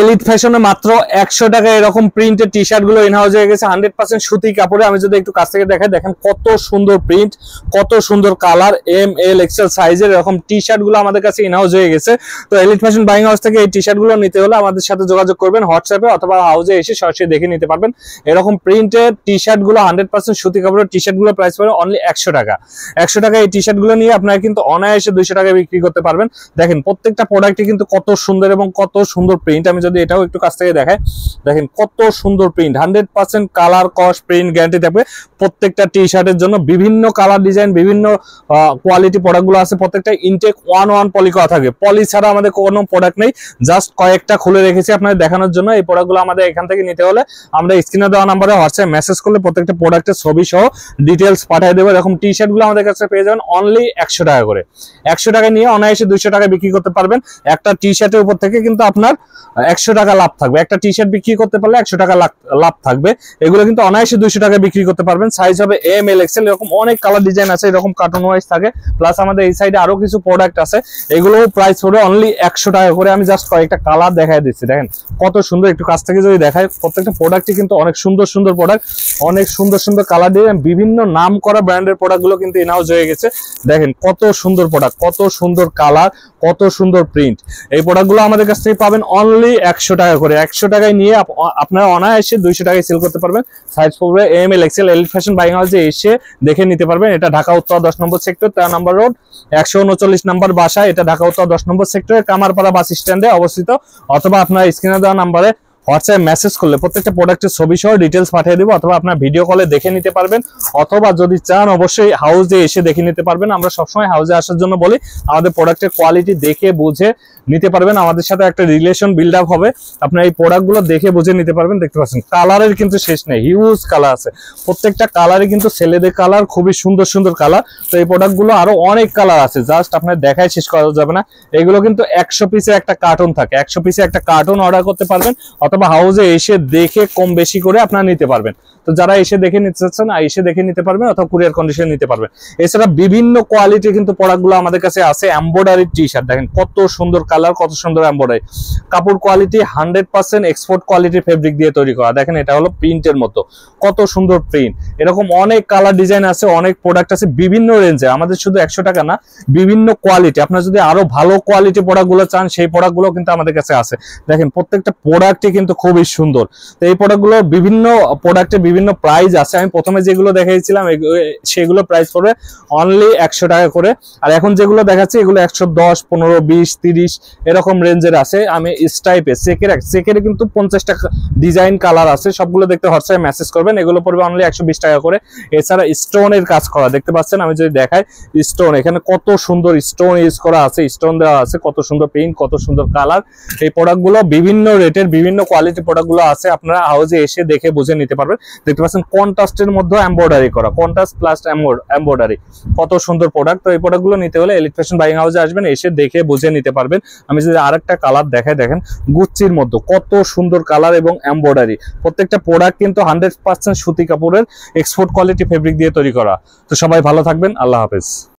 elite ফ্যাশনে মাত্র একশো টাকা এরকম প্রিন্টের টি শার্ট গুলো ইনহাউস হয়ে গেছে হান্ড্রেড পার্সেন্ট সুতি কাপড়ে আমি যদি একটু কাছ থেকে দেখাই দেখেন কত সুন্দর প্রিন্ট কত সুন্দর কালার এম এল এক্সেল সাইজের এরকম টি শার্ট গুলো আমাদের কাছে ইনহাউস হয়ে গেছে তো এলিট ফ্যাশন বাইং হাউস থেকে এই টি শার্ট গুলো নিতে হলে আমাদের সাথে যোগাযোগ করবেন হোয়াটসঅ্যাপে অথবা হাউজে এসে সরাসরি দেখে নিতে পারবেন এরকম প্রিন্টের টি শার্ট গুলো হান্ড্রেড পার্সেন্ট সুতি কাপড়ের টি শার্ট গুলো প্রাইস পাবেন অনলি একশো টাকা একশো টাকা এই টি শার্ট গুলো নিয়ে আপনারা কিন্তু অনায়াসে দুইশো টাকা বিক্রি করতে পারবেন দেখেন প্রত্যেকটা প্রোডাক্টই কিন্তু কত সুন্দর এবং কত সুন্দর প্রিন্ট আমি যদি এটাও একটু কাছ থেকে দেখাই দেখেন কত সুন্দর প্রিন্ট হান্ড্রেড পার্সেন্ট কালার কস প্রিন্ট গ্যারান্টি থাকবে প্রত্যেকটা টি শার্টের জন্য বিভিন্ন কালার ডিজাইন বিভিন্ন কোয়ালিটি প্রোডাক্টগুলো আছে প্রত্যেকটা ইনটেক ওয়ান ওয়ান পলি করা থাকবে পলি ছাড়া আমাদের কোনো প্রোডাক্ট নেই জাস্ট কয়েকটা খুলে রেখেছি আপনাদের দেখানোর জন্য এই প্রোডাক্টগুলো আমাদের এখান থেকে নিতে হলে আমরা স্ক্রিনে দেওয়া নাম্বারে হোয়াটসঅ্যাপ মেসেজ করলে প্রত্যেকটা প্রোডাক্টের ছবি সহ ডিটেলস পাঠিয়ে দেবো এরকম টি শার্টগুলো আমাদের কাছে পেয়ে যাবেন অনলি একশো টাকা করে একশো টাকা নিয়ে অনায়াসে দুইশো টাকা বিক্রি করতে পারবেন একটা টি শার্টের উপর থেকে কিন্তু আপনার একশো টাকা লাভ থাকবে একটা টি শার্ট বিক্রি করতে পারলে একশো টাকা লাভ থাকবে এগুলো কিন্তু অনায়াসে দুইশো টাকা বিক্রি করতে পারবেন সাইজ হবে এম এল এক্সেল এরকম অনেক কালার ডিজাইন আছে এরকম কার্টুন ওয়াইজ থাকে প্লাস আমাদের এই সাইডে আরো কিছু প্রোডাক্ট আছে এগুলো প্রাইস পড়বে অনলি একশো টাকা করে আমি জাস্ট কয়েকটা কালার দেখায় দিচ্ছি দেখেন কত সুন্দর একটু কাছ থেকে যদি দেখায় প্রত্যেকটা প্রোডাক্টই কিন্তু অনেক সুন্দর সুন্দর প্রোডাক্ট অনেক সুন্দর সুন্দর কালার ডিজাইন বিভিন্ন নাম করা ব্র্যান্ডের প্রোডাক্টগুলো কিন্তু এনাউজ হয়ে গেছে দেখেন কত সুন্দর প্রোডাক্ট কত সুন্দর কালার কত সুন্দর প্রিন্ট এই প্রোডাক্টগুলো আমাদের কাছ থেকে পাবেন অনলি একশো টাকা করে একশো টাকায় নিয়ে আপনারা অনায়াসে দুইশো টাকায় সেল করতে পারবেন সাইজ পড়বে M L XL L fashion buying হাউসে এসে দেখে নিতে পারবেন এটা ঢাকা উত্তর দশ নম্বর সেক্টর তেরো নম্বর রোড একশো উনচল্লিশ নম্বর বাসা এটা ঢাকা উত্তর দশ নম্বর সেক্টরে কামারপাড়া বাস স্ট্যান্ডে অবস্থিত অথবা আপনার স্ক্রিনে দেওয়া নাম্বারে হোয়াটসঅ্যাপ মেসেজ করলে প্রত্যেকটা প্রোডাক্টের ছবি সহ ডিটেলস পাঠিয়ে দেবো অথবা আপনার ভিডিও কলে দেখে নিতে পারবেন অথবা যদি চান অবশ্যই হাউজে এসে দেখে নিতে পারবেন আমরা সবসময় হাউজে আসার জন্য বলি আমাদের প্রোডাক্টের কোয়ালিটি দেখে বুঝে নিতে পারবেন আমাদের সাথে একটা রিলেশন বিল্ড আপ হবে আপনার এই প্রোডাক্টগুলো দেখে বুঝে নিতে পারবেন দেখতে পাচ্ছেন কালারের কিন্তু শেষ নেই হিউজ কালার আছে প্রত্যেকটা কালারে কিন্তু ছেলেদের কালার খুবই সুন্দর সুন্দর কালার তো এই প্রোডাক্টগুলো আরও অনেক কালার আছে জাস্ট আপনার দেখায় শেষ করা যাবে না এগুলো কিন্তু একশো পিসে একটা কার্টুন থাকে একশো পিসে একটা কার্টুন অর্ডার করতে পারবেন অথবা হাউসে এসে দেখে কম বেশি করে আপনারা নিতে পারবেন তো যারা এসে দেখে নিতে চাচ্ছেন এসে দেখে নিতে পারবেন অথবা কুরিয়ার কন্ডিশন নিতে পারবেন এছাড়া বিভিন্ন কোয়ালিটি কিন্তু প্রোডাক্টগুলো আমাদের কাছে আছে এম্বয়ডারি টি শার্ট দেখেন কত সুন্দর কালার কত সুন্দর এম্বয়ডারি কাপড় quality hundred percent export quality fabric দিয়ে তৈরি করা দেখেন এটা হলো প্রিন্টের মতো কত সুন্দর প্রিন্ট এরকম অনেক কালার ডিজাইন আছে অনেক প্রোডাক্ট আছে বিভিন্ন রেঞ্জে আমাদের শুধু একশো টাকা না বিভিন্ন কোয়ালিটি আপনার যদি আরো ভালো কোয়ালিটি প্রোডাক্টগুলো চান সেই প্রোডাক্টগুলো কিন্তু আমাদের কাছে আছে দেখেন প্রত্যেকটা প্রোডাক্টই কিন্তু খুবই সুন্দর তো এই প্রোডাক্টগুলো বিভিন্ন প্রোডাক্টে বিভিন্ন প্রাইস আছে আমি প্রথমে যেগুলো দেখাইছিলাম সেগুলো প্রাইস পড়বে অনলি একশো টাকা করে আর এখন যেগুলো দেখাচ্ছি এগুলো একশো দশ পনেরো বিশ তিরিশ এরকম রেঞ্জের আছে আমি স্টাইপে চেকের সেকের কিন্তু পঞ্চাশটা ডিজাইন কালার আছে সবগুলো দেখতে হোয়াটসঅ্যাপে মেসেজ করবেন এগুলো পড়বে অনলি একশো বিশ টাকা করে এছাড়া স্টোনের কাজ করা দেখতে পাচ্ছেন আমি যদি দেখাই স্টোন এখানে কত সুন্দর স্টোন ইউজ করা আছে স্টোন দেওয়া আছে কত সুন্দর পেইন্ট কত সুন্দর কালার এই প্রোডাক্টগুলো বিভিন্ন রেটের বিভিন্ন কোয়ালিটি প্রোডাক্টগুলো আছে আপনারা হাউজে এসে দেখে বুঝে নিতে পারবেন দেখতে পাচ্ছেন কন্ট্রাস্টের মধ্যে এম্বয়ডারি করা কন্ট্রাস্ট প্লাস এম্বয়ডারি কত সুন্দর প্রোডাক্ট তো এই প্রোডাক্টগুলো নিতে হলে ইলেকট্রিশিয়ান বাইং হাউজে আসবেন এসে দেখে বুঝে নিতে পারবেন আমি যদি আরেকটা কালার দেখাই দেখেন গুচ্ছির মধ্যে কত সুন্দর কালার এবং এম্বয়ডারি প্রত্যেকটা প্রোডাক্ট কিন্তু হান্ড্রেড পার্সেন্ট সুতি কাপড়ের এক্সপোর্ট কোয়ালিটি ফেব্রিক দিয়ে তৈরি করা তো সবাই ভালো থাকবেন আল্লাহ হাফেজ